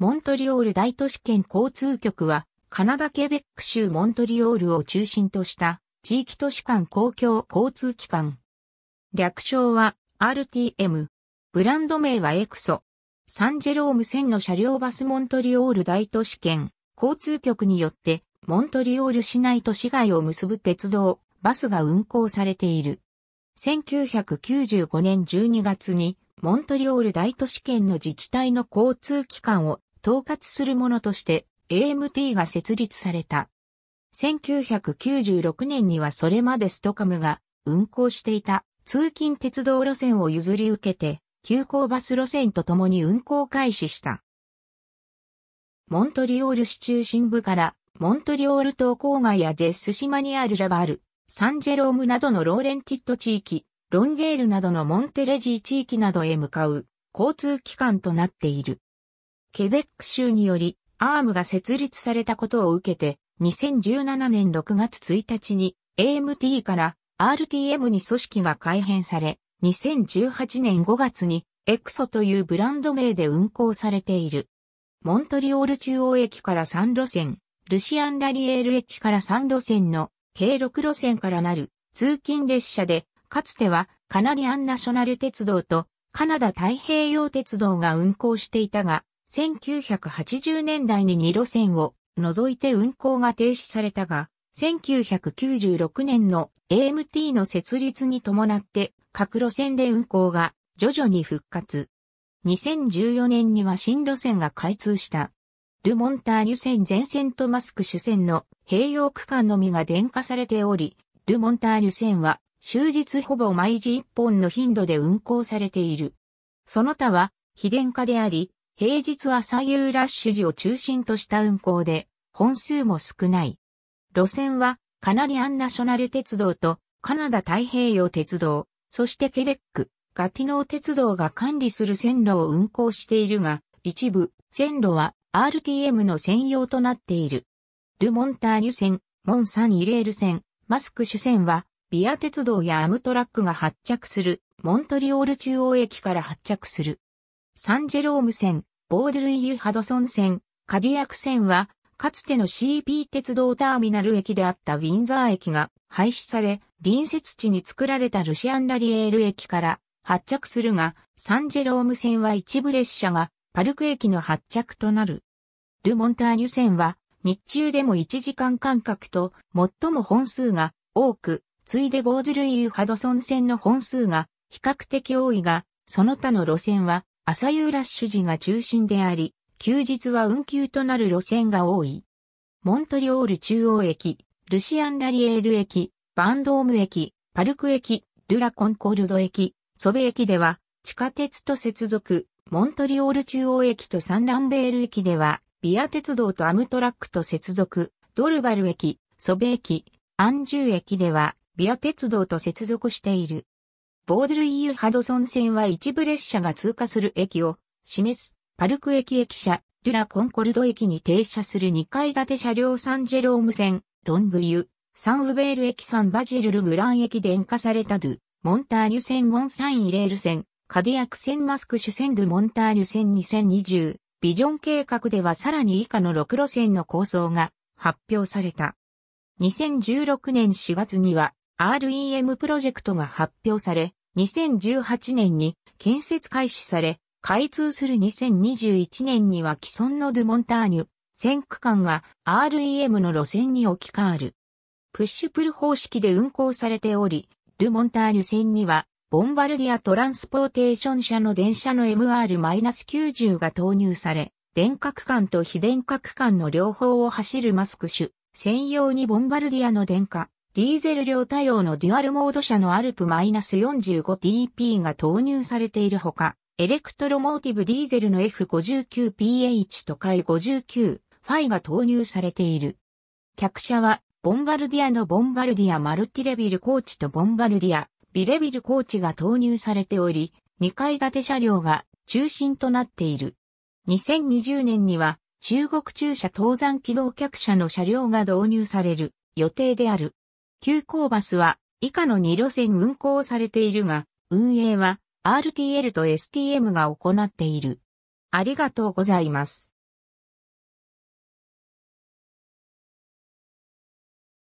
モントリオール大都市圏交通局は、カナダケベック州モントリオールを中心とした地域都市間公共交通機関。略称は RTM。ブランド名はエクソ。サンジェローム線の車両バスモントリオール大都市圏交通局によってモントリオール市内と市外を結ぶ鉄道、バスが運行されている。1995年12月にモントリオール大都市圏の自治体の交通機関を統括するものとして AMT が設立された。1996年にはそれまでストカムが運行していた通勤鉄道路線を譲り受けて、急行バス路線と共に運行開始した。モントリオール市中心部からモントリオール島郊外やジェス島にあるラバール、サンジェロームなどのローレンティット地域、ロンゲールなどのモンテレジー地域などへ向かう交通機関となっている。ケベック州により、アームが設立されたことを受けて、2017年6月1日に AMT から RTM に組織が改変され、2018年5月にエクソというブランド名で運行されている。モントリオール中央駅から3路線、ルシアンラリエール駅から3路線の計6路線からなる通勤列車で、かつてはカナディアンナショナル鉄道とカナダ太平洋鉄道が運行していたが、1980年代に2路線を除いて運行が停止されたが、1996年の AMT の設立に伴って各路線で運行が徐々に復活。2014年には新路線が開通した。ドゥモンターニュ線全線とマスク主線の併用区間のみが電化されており、ドゥモンターニュ線は終日ほぼ毎時1本の頻度で運行されている。その他は非電化であり、平日は左右ラッシュ時を中心とした運行で、本数も少ない。路線は、カナディアンナショナル鉄道と、カナダ太平洋鉄道、そしてケベック、ガティノー鉄道が管理する線路を運行しているが、一部、線路は RTM の専用となっている。ドゥ・モンターニュ線、モン・サン・イレール線、マスク主線は、ビア鉄道やアムトラックが発着する、モントリオール中央駅から発着する。サンジェローム線、ボードルイユ・ハドソン線、カディアク線は、かつての c p 鉄道ターミナル駅であったウィンザー駅が廃止され、隣接地に作られたルシアン・ラリエール駅から発着するが、サンジェローム線は一部列車がパルク駅の発着となる。ドゥ・モンターニュ線は日中でも1時間間隔と最も本数が多く、ついでボードルイユ・ハドソン線の本数が比較的多いが、その他の路線は朝夕ラッシュ時が中心であり、休日は運休となる路線が多い。モントリオール中央駅、ルシアン・ラリエール駅、バンドーム駅、パルク駅、ドゥラ・コンコルド駅、ソベ駅では、地下鉄と接続、モントリオール中央駅とサンランベール駅では、ビア鉄道とアムトラックと接続、ドルバル駅、ソベ駅、アンジュ駅では、ビア鉄道と接続している。ボーデルイユ・ハドソン線は一部列車が通過する駅を示すパルク駅駅舎、デュラ・コンコルド駅に停車する2階建て車両サンジェローム線、ロングユ、サンウベール駅サンバジルルグラン駅電化されたドゥ、モンターニュ線モンサインレール線、カディアク線マスク主線ドゥモンターニュ線2020、ビジョン計画ではさらに以下の6路線の構想が発表された。2016年4月には REM プロジェクトが発表され、2018年に建設開始され、開通する2021年には既存のドゥモンターニュ、線区間が REM の路線に置き換わる。プッシュプル方式で運行されており、ドゥモンターニュ線には、ボンバルディアトランスポーテーション社の電車の MR-90 が投入され、電化区間と非電化区間の両方を走るマスク種、専用にボンバルディアの電化、ディーゼル量多用のデュアルモード車のアルプ -45TP が投入されているほか、エレクトロモーティブディーゼルの F59PH と k 59ファイが投入されている。客車は、ボンバルディアのボンバルディアマルティレビルコーチとボンバルディア、ビレビルコーチが投入されており、2階建て車両が中心となっている。2020年には、中国中車登山機動客車の車両が導入される予定である。急行バスは以下の2路線運行されているが、運営は RTL と STM が行っている。ありがとうございます。